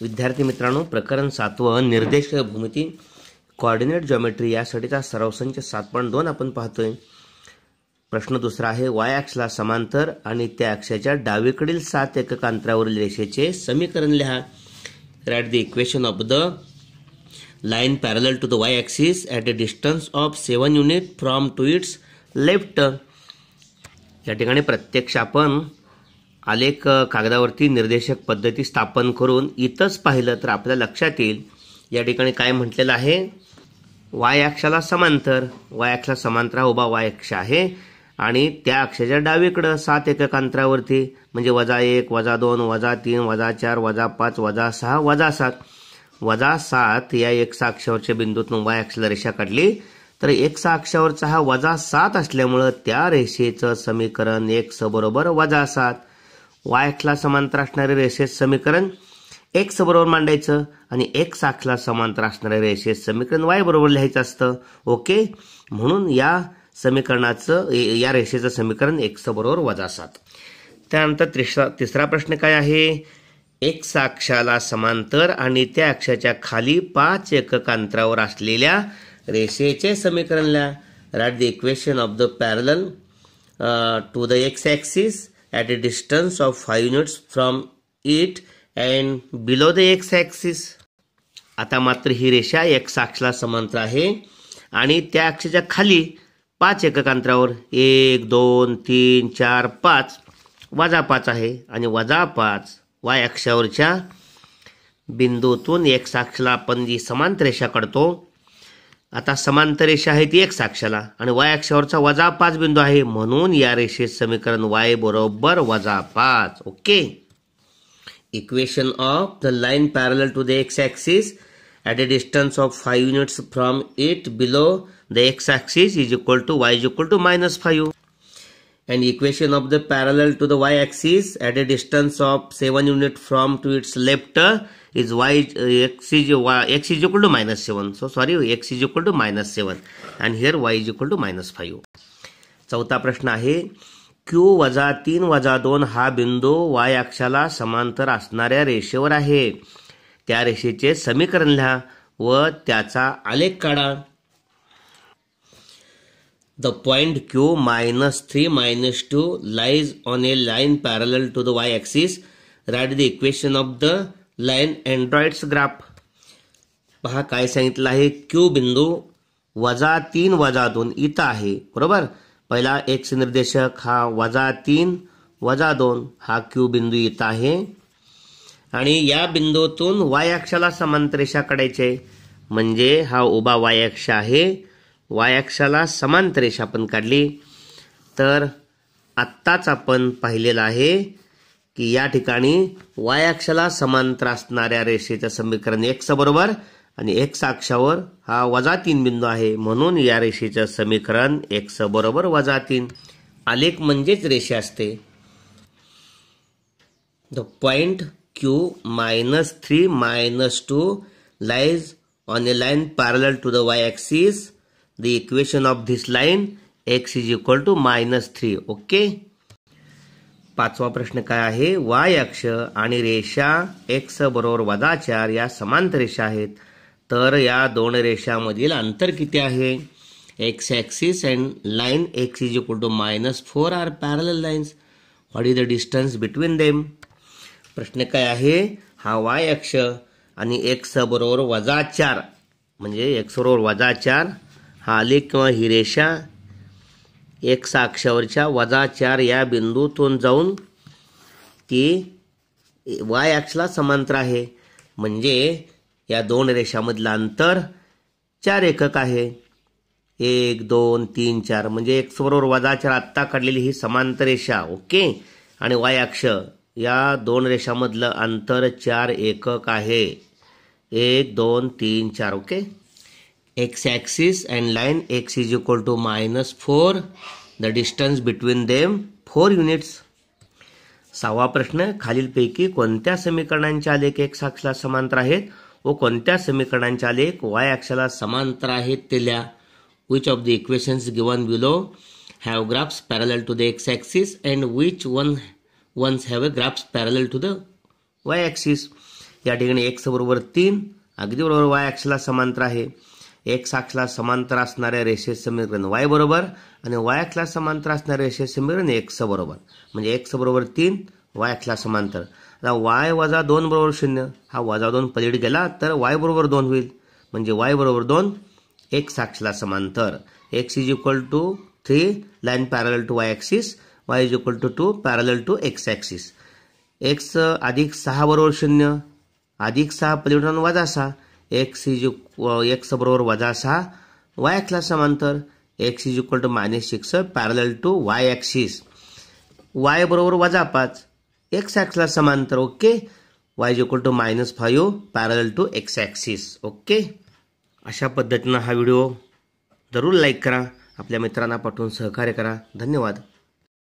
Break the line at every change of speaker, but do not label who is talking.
विद्यार्थी मित्रांनो प्रकरण सातवं निर्देश भूमिती कॉर्डिनेट जॉमेट्री यासाठीचा सराव संच सात पॉईंट दोन आपण पाहतोय प्रश्न दुसरा आहे वाय ॲक्सला समांतर आणि त्या अक्षाच्या डावीकडील सात एकक अंतरावरील रेषेचे समीकरण लिहा write the equation of the line parallel to the Y axis at a distance of seven unit from to its left या ठिकाणी प्रत्यक्ष आपण आलेख कागदावरती निर्देशक पद्धती स्थापन करून इथंच पाहिलं तर आपल्या लक्षात येईल या ठिकाणी काय म्हटलेलं आहे वाय अक्षाला समांतर वाय अक्षाला समांतर उभा वाय अक्ष आहे आणि त्या अक्षाच्या डावीकडं सात एकक अंतरावरती म्हणजे वजा एक वजा दोन वजा तीन वजा चार वजा पाच वजा सहा वजा सात वजा सात या एक सा अक्षावरच्या बिंदूतून वाय अक्षाला रेषा काढली तर एक सा अक्षावरचा हा वजा सात असल्यामुळं त्या रेषेचं समीकरण एक स बरोबर वजा सात वाय समांतर असणारे रेषेत समीकरण एक्स बरोबर मांडायचं आणि एक्स आखला समांतर असणारे रेषेस समीकरण वाय बरोबर लिहायचं असतं ओके म्हणून या समीकरणाचं या रेषेचं समीकरण एक्स बरोबर वजा सात त्यानंतर तिसरा तिसरा प्रश्न काय आहे एक्स अक्षाला समांतर आणि त्या अक्षाच्या खाली पाच एकक अंतरावर असलेल्या रेषेचे समीकरण लिहा write the equation of the parallel to the X axis at a distance of 5 units from it and below the X axis आता मात्र ही रेषा एक्स अक्षाला समांतर आहे आणि त्या अक्षाच्या खाली पाच एककांतरावर अंतरावर एक दोन तीन चार पाच वजा पाच आहे आणि वजा पाच वाय अक्षावरच्या बिंदूतून एक साक्षला आपण जी समांतर रेषा काढतो आता समांतर रेषा आहे ती एक साक्षाला आणि वाय अक्षावरचा वजा पाच बिंदू आहे म्हणून या रेषेत समीकरण वाय बरोबर वजा पाच okay equation of the line parallel to the X axis at a distance of five units from it below the X axis is equal to Y is equal to minus five and equation of the parallel to the Y axis at a distance of seven unit from to its left is Y X is Y X is equal to minus seven so sorry X is equal to minus seven and here Y is equal to minus five चौथा प्रश्न आहे Q वजा तीन वजा दोन हा बिंदू Y अक्षाला समांतर असणाऱ्या रेषेवर आहे त्या रेषेचे समीकरण लिहा व त्याचा आलेख काढा the point Q minus three minus two lies on a line parallel to the Y axis write the equation of the line and draw its graph पहा काय सांगितलं आहे क्यू बिंदू वजा तीन वजा दोन इथं आहे बरोबर पहिला एक्स निर्देशक हा वजा तीन वजा दोन हा क्यू बिंदू इथं आहे आणि या बिंदूतून वाय अक्षाला समांतर रेषा काढायचे म्हणजे हा उभा वाय अक्ष आहे वाय अक्षाला समांतर रेषा आपण काढली तर आत्ताच आपण पाहिलेला आहे की या ठिकाणी वाय अक्षाला समांतर असणाऱ्या रेषेचं समीकरण एक्स बरोबर आणि एक्स अक्षावर हा वजा तीन बिंदू आहे म्हणून या रेषेचं समीकरण एक्स बरोबर वजा तीन आलेख म्हणजेच रेषा असते the point Q minus three minus two lies on a line parallel to the Y axis the equation of this line X is equal to minus three okay पाचवा प्रश्न काय आहे वाय अक्ष आणि रेषा एक्स बरोबर वजा चार या समांतर रेषा आहेत तर या दोन रेषामधील अंतर किती आहे X axis and line X is equal to minus four are parallel lines what is the distance between them प्रश्न काय आहे हा वाय अक्ष आणि एक्स बरोबर वजा चार म्हणजे एक्स बरोबर वजा चार हा आलेख किंवा ही रेषा एक्स अक्षावरच्या वजा चार या बिंदूतून जाऊन ती वाय अक्षला समांतर आहे म्हणजे या दोन रेषामधलं अंतर चार एकक आहे एक दोन तीन चार म्हणजे एक्स बरोबर वजा चार आत्ता काढलेली ही समांतर रेषा ओके आणि वाय अक्ष या दोन रेषामधलं अंतर चार एकक आहे एक दोन तीन चार okay x axis and line x is equal to minus 4 the distance between them 4 units सहावा प्रश्न खालीलपैकी कोणत्या समीकरणांच्या आलेख x अक्षला समांतर आहेत व कोणत्या समीकरणांच्या आलेख वाय अक्षाला समांतर आहेत ते लिहा which of the equations given below have graphs parallel to the X axis and which one ones have a graphs parallel to the Y axis या ठिकाणी एक्स बरोबर तीन अगदी बरोबर वाय ॲक्सला समांतर आहे एक्स अक्षला समांतर असणाऱ्या रेषेत समीकरण वाय बरोबर आणि वाय अक्षला समांतर असणाऱ्या रेषेत समीकरण एक्स बरोबर म्हणजे एक्स बरोबर तीन वाय अक्षला समांतर आता वाय वजा दोन बरोबर शून्य हा वजा दोन पलीड गेला तर वाय बरोबर दोन होईल म्हणजे वाय बरोबर दोन एक्स अक्षला समांतर X is equal to three line parallel to Y axis Y is equal to two parallel to X axis X अधिक सहा बरोबर शून्य अधिक सहा पलीट वजा सहा एक्स इज एक्स बरोबर वजा सहा वाय एक्सला समांतर X is equal to minus six parallel to Y axis Y बरोबर वजा पाच एक्स एक्सला समांतर okay Y is equal to minus five parallel to X axis okay अशा पद्धतीनं हा व्हिडिओ जरूर लाईक करा आपल्या मित्रांना पाठवून सहकार्य करा धन्यवाद